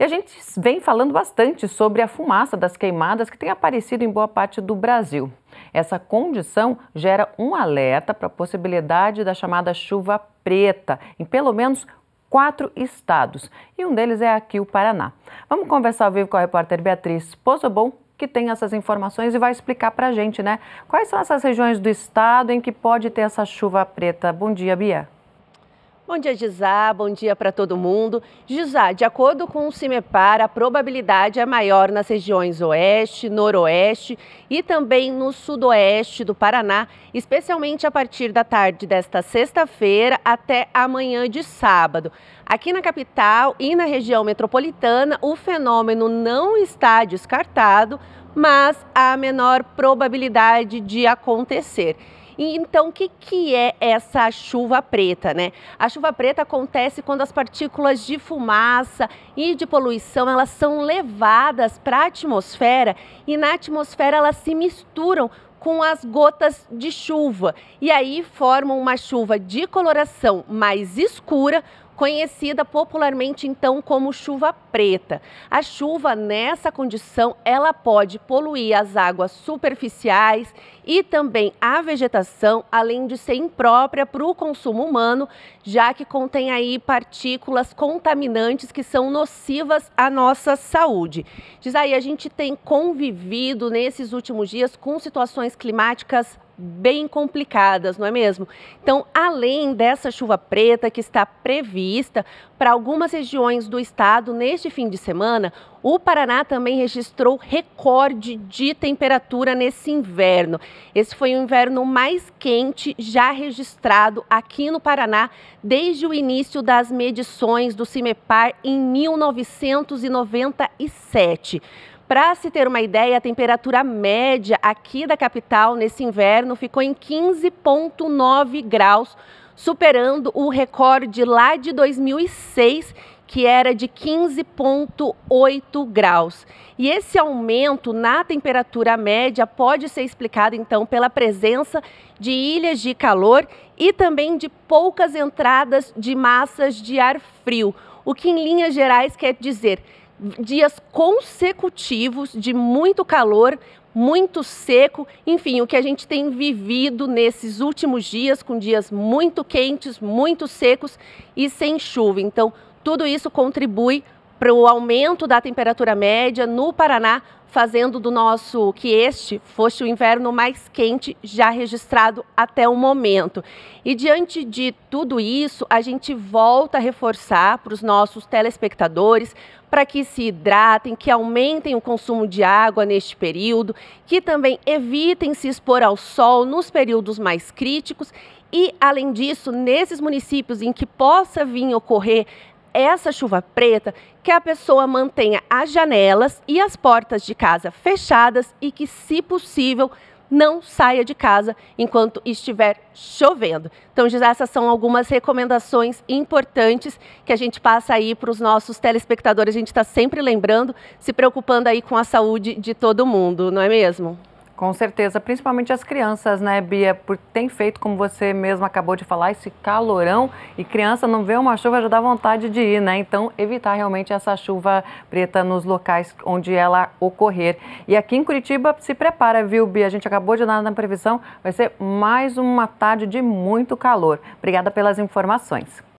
E a gente vem falando bastante sobre a fumaça das queimadas que tem aparecido em boa parte do Brasil. Essa condição gera um alerta para a possibilidade da chamada chuva preta em pelo menos quatro estados, e um deles é aqui o Paraná. Vamos conversar ao vivo com a repórter Beatriz Pozobon, que tem essas informações e vai explicar para a gente, né? Quais são essas regiões do estado em que pode ter essa chuva preta? Bom dia, Bia. Bom dia, Gisá. Bom dia para todo mundo. Gisá, de acordo com o CIMEPAR, a probabilidade é maior nas regiões oeste, noroeste e também no sudoeste do Paraná, especialmente a partir da tarde desta sexta-feira até amanhã de sábado. Aqui na capital e na região metropolitana, o fenômeno não está descartado, mas há menor probabilidade de acontecer. E então, o que, que é essa chuva preta, né? A chuva preta acontece quando as partículas de fumaça e de poluição elas são levadas para a atmosfera e na atmosfera elas se misturam com as gotas de chuva. E aí formam uma chuva de coloração mais escura, conhecida popularmente então como chuva preta. A chuva nessa condição, ela pode poluir as águas superficiais e também a vegetação, além de ser imprópria para o consumo humano, já que contém aí partículas contaminantes que são nocivas à nossa saúde. Diz aí, a gente tem convivido nesses últimos dias com situações climáticas bem complicadas, não é mesmo? Então, além dessa chuva preta que está prevista para algumas regiões do estado neste fim de semana, o Paraná também registrou recorde de temperatura nesse inverno. Esse foi o inverno mais quente já registrado aqui no Paraná desde o início das medições do CIMEPAR em 1997. Para se ter uma ideia, a temperatura média aqui da capital nesse inverno ficou em 15,9 graus, superando o recorde lá de 2006, que era de 15,8 graus. E esse aumento na temperatura média pode ser explicado, então, pela presença de ilhas de calor e também de poucas entradas de massas de ar frio, o que, em linhas gerais, quer dizer dias consecutivos de muito calor, muito seco, enfim, o que a gente tem vivido nesses últimos dias, com dias muito quentes, muito secos e sem chuva. Então, tudo isso contribui para o aumento da temperatura média no Paraná, fazendo do nosso que este fosse o inverno mais quente já registrado até o momento. E diante de tudo isso, a gente volta a reforçar para os nossos telespectadores para que se hidratem, que aumentem o consumo de água neste período, que também evitem se expor ao sol nos períodos mais críticos e, além disso, nesses municípios em que possa vir ocorrer essa chuva preta que a pessoa mantenha as janelas e as portas de casa fechadas e que, se possível, não saia de casa enquanto estiver chovendo. Então, essas são algumas recomendações importantes que a gente passa aí para os nossos telespectadores. A gente está sempre lembrando, se preocupando aí com a saúde de todo mundo, não é mesmo? Com certeza, principalmente as crianças, né, Bia? Por tem feito, como você mesmo acabou de falar, esse calorão e criança não vê uma chuva já dá vontade de ir, né? Então, evitar realmente essa chuva preta nos locais onde ela ocorrer. E aqui em Curitiba, se prepara, viu, Bia? A gente acabou de dar na previsão, vai ser mais uma tarde de muito calor. Obrigada pelas informações.